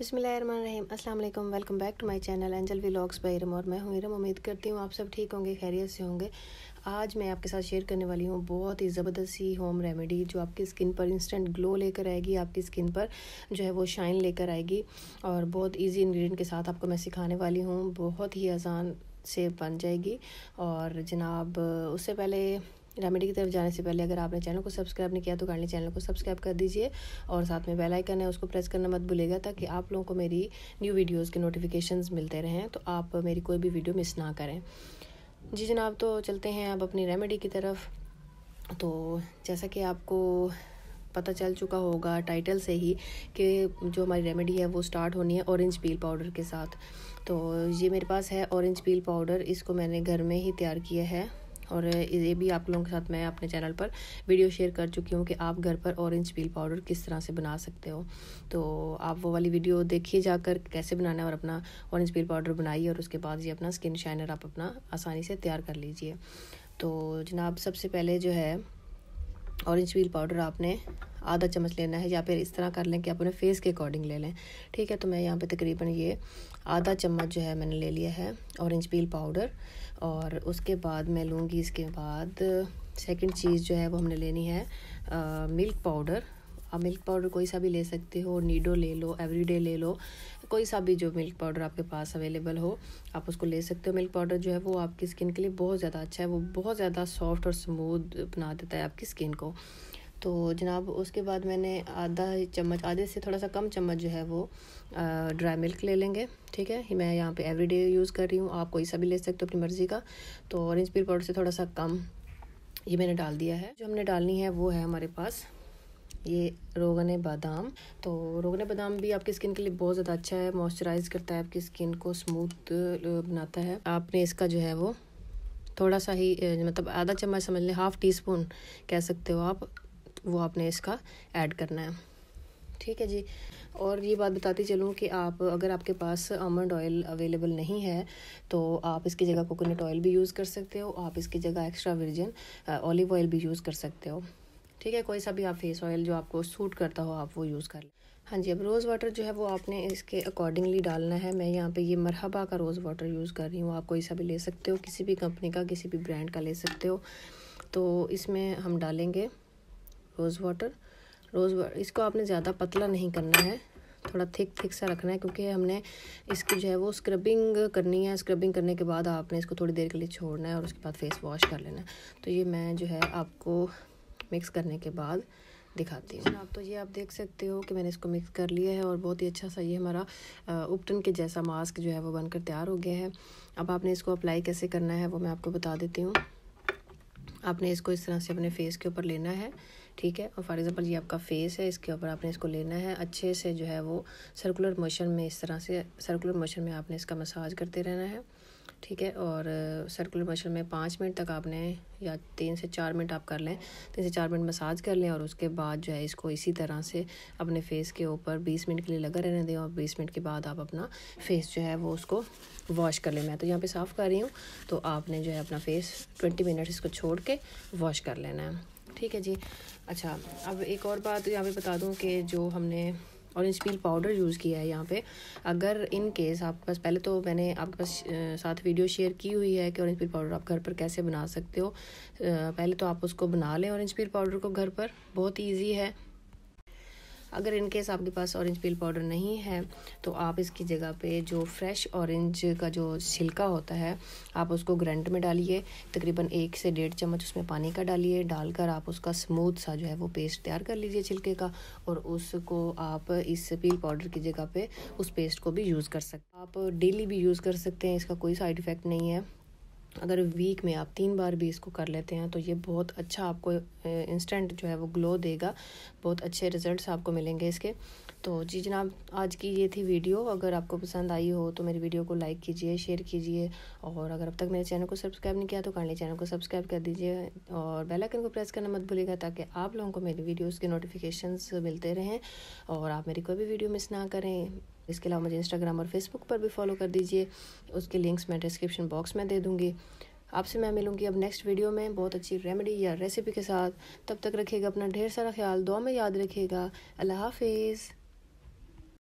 बसमीम अस्सलाम welcome back to my channel angel vlogs by Iram और मैं हूँ इरम उम्मीद करती हूँ आप सब ठीक होंगे खैरियत से होंगे आज मैं आपके साथ शेयर करने वाली हूँ बहुत ही ज़बरदस्त सी होम रेमेडी जो आपकी स्किन पर इंस्टेंट ग्लो लेकर आएगी आपकी स्किन पर जो है वो शाइन लेकर आएगी और बहुत ईजी इन्ग्रीडियंट के साथ आपको मैं सिखाने वाली हूँ बहुत ही आसान से बन जाएगी और जनाब उससे पहले रेमेडी की तरफ जाने से पहले अगर आपने चैनल को सब्सक्राइब नहीं किया तो गाड़ी चैनल को सब्सक्राइब कर दीजिए और साथ में बेल आइकन है उसको प्रेस करना मत भूलेगा ताकि आप लोगों को मेरी न्यू वीडियोज़ के नोटिफिकेशंस मिलते रहें तो आप मेरी कोई भी वीडियो मिस ना करें जी जनाब तो चलते हैं अब अपनी रेमेडी की तरफ तो जैसा कि आपको पता चल चुका होगा टाइटल से ही कि जो हमारी रेमेडी है वो स्टार्ट होनी है ऑरेंज पील पाउडर के साथ तो ये मेरे पास है ऑरेंज पील पाउडर इसको मैंने घर में ही तैयार किया है और ये भी आप लोगों के साथ मैं अपने चैनल पर वीडियो शेयर कर चुकी हूँ कि आप घर पर ऑरेंज पील पाउडर किस तरह से बना सकते हो तो आप वो वाली वीडियो देखिए जाकर कैसे बनाना है और अपना ऑरेंज पील पाउडर बनाइए और उसके बाद ये अपना स्किन शाइनर आप अपना आसानी से तैयार कर लीजिए तो जनाब सबसे पहले जो है ऑरेंज पील पाउडर आपने आधा चम्मच लेना है या फिर इस तरह कर लें कि आप अपने फेस के अकॉर्डिंग ले लें ठीक है तो मैं यहाँ पे तकरीबन ये आधा चम्मच जो है मैंने ले लिया है ऑरेंज पील पाउडर और उसके बाद मैं लूँगी इसके बाद सेकंड चीज़ जो है वो हमने लेनी है आ, मिल्क पाउडर आप मिल्क पाउडर कोई सा भी ले सकते हो नीडो ले लो एवरीडे ले लो कोई सा भी जो मिल्क पाउडर आपके पास अवेलेबल हो आप उसको ले सकते हो मिल्क पाउडर जो है वो आपकी स्किन के लिए बहुत ज़्यादा अच्छा है वो बहुत ज़्यादा सॉफ्ट और स्मूथ बना देता है आपकी स्किन को तो जनाब उसके बाद मैंने आधा चम्मच आधे से थोड़ा सा कम चम्मच जो है वो ड्राई मिल्क ले लेंगे ठीक है मैं यहाँ पे एवरीडे यूज़ कर रही हूँ आप कोई सा भी ले सकते हो अपनी मर्ज़ी का तो ऑरेंज पील पाउडर से थोड़ा सा कम ये मैंने डाल दिया है जो हमने डालनी है वो है हमारे पास ये रोगन बादाम तो रोगन बादाम भी आपकी स्किन के लिए बहुत ज़्यादा अच्छा है मॉइस्चराइज करता है आपकी स्किन को स्मूथ बनाता है आपने इसका जो है वो थोड़ा सा ही मतलब आधा चम्मच समझ लें हाफ़ टी स्पून कह सकते हो आप वो आपने इसका ऐड करना है ठीक है जी और ये बात बताती चलूँ कि आप अगर आपके पास आमंड ऑयल अवेलेबल नहीं है तो आप इसकी जगह कोकोनट ऑयल भी यूज़ कर सकते हो आप इसकी जगह एक्स्ट्रा वर्जिन ऑलिव ऑयल भी यूज़ कर सकते हो ठीक है कोई सा भी आप फेस ऑयल जो आपको सूट करता हो आप वो यूज़ कर लें हाँ जी अब रोज़ वाटर जो है वो आपने इसके अकॉर्डिंगली डालना है मैं यहाँ पे ये मरहबा का रोज़ वाटर यूज़ कर रही हूँ आप कोई सा भी ले सकते हो किसी भी कंपनी का किसी भी ब्रांड का ले सकते हो तो इसमें हम डालेंगे रोज़ वाटर रोज़ वाटर इसको आपने ज़्यादा पतला नहीं करना है थोड़ा थिक थिक सा रखना है क्योंकि हमने इसकी जो है वो स्क्रबिंग करनी है स्क्रबिंग करने के बाद आपने इसको थोड़ी देर के लिए छोड़ना है और उसके बाद फेस वॉश कर लेना है तो ये मैं जो है आपको मिक्स करने के बाद दिखाती हूँ आप तो ये आप देख सकते हो कि मैंने इसको मिक्स कर लिया है और बहुत ही अच्छा सा ये हमारा उपटन के जैसा मास्क जो है वो बनकर तैयार हो गया है अब आपने इसको अप्लाई कैसे करना है वो मैं आपको बता देती हूँ आपने इसको इस तरह से अपने फेस के ऊपर लेना है ठीक है और फॉर एग्ज़ाम्पल ये आपका फेस है इसके ऊपर आपने इसको लेना है अच्छे से जो है वो सर्कुलर मोशन में इस तरह से सर्कुलर मोशन में आपने इसका मसाज करते रहना है ठीक है और सर्कुलर मशन में पाँच मिनट तक आपने या तीन से चार मिनट आप कर लें तीन से चार मिनट मसाज कर लें और उसके बाद जो है इसको इसी तरह से अपने फेस के ऊपर बीस मिनट के लिए लगा रहने दें और बीस मिनट के बाद आप अपना फेस जो है वो उसको वॉश कर लें मैं तो यहाँ पे साफ़ कर रही हूँ तो आपने जो है अपना फेस ट्वेंटी मिनट इसको छोड़ के वॉश कर लेना है ठीक है जी अच्छा अब एक और बात यहाँ पर बता दूँ कि जो हमने ऑरेंज पील पाउडर यूज़ किया है यहाँ पे अगर इन केस आपके पास पहले तो मैंने आपके पास साथ वीडियो शेयर की हुई है कि ऑरेंज पील पाउडर आप घर पर कैसे बना सकते हो पहले तो आप उसको बना लें ऑरेंज पील पाउडर को घर पर बहुत ईजी है अगर इनकेस आपके पास ऑरेंज पील पाउडर नहीं है तो आप इसकी जगह पे जो फ्रेश ऑरेंज का जो छिलका होता है आप उसको ग्रेंड में डालिए तकरीबन एक से डेढ़ चम्मच उसमें पानी का डालिए डालकर आप उसका स्मूथ सा जो है वो पेस्ट तैयार कर लीजिए छिलके का और उसको आप इस पील पाउडर की जगह पे उस पेस्ट को भी यूज़ कर सकते आप डेली भी यूज़ कर सकते हैं इसका कोई साइड इफ़ेक्ट नहीं है अगर वीक में आप तीन बार भी इसको कर लेते हैं तो ये बहुत अच्छा आपको इंस्टेंट जो है वो ग्लो देगा बहुत अच्छे रिजल्ट्स आपको मिलेंगे इसके तो जी जनाब आज की ये थी वीडियो अगर आपको पसंद आई हो तो मेरी वीडियो को लाइक कीजिए शेयर कीजिए और अगर अब तक मेरे चैनल को सब्सक्राइब नहीं किया तो काइंडली चैनल को सब्सक्राइब कर दीजिए और बेलाइकन को प्रेस करना मत भूलिएगा ताकि आप लोगों को मेरी वीडियोज़ के नोटिफिकेशन मिलते रहें और आप मेरी कोई भी वीडियो मिस ना करें इसके अलावा मुझे इंस्टाग्राम और फेसबुक पर भी फॉलो कर दीजिए उसके लिंक्स मैं डिस्क्रिप्शन बॉक्स में दे दूँगी आपसे मैं मिलूँगी अब नेक्स्ट वीडियो में बहुत अच्छी रेमेडी या रेसिपी के साथ तब तक रखिएगा अपना ढेर सारा ख्याल दुआ में याद रखिएगा अल्लाह हाफिज़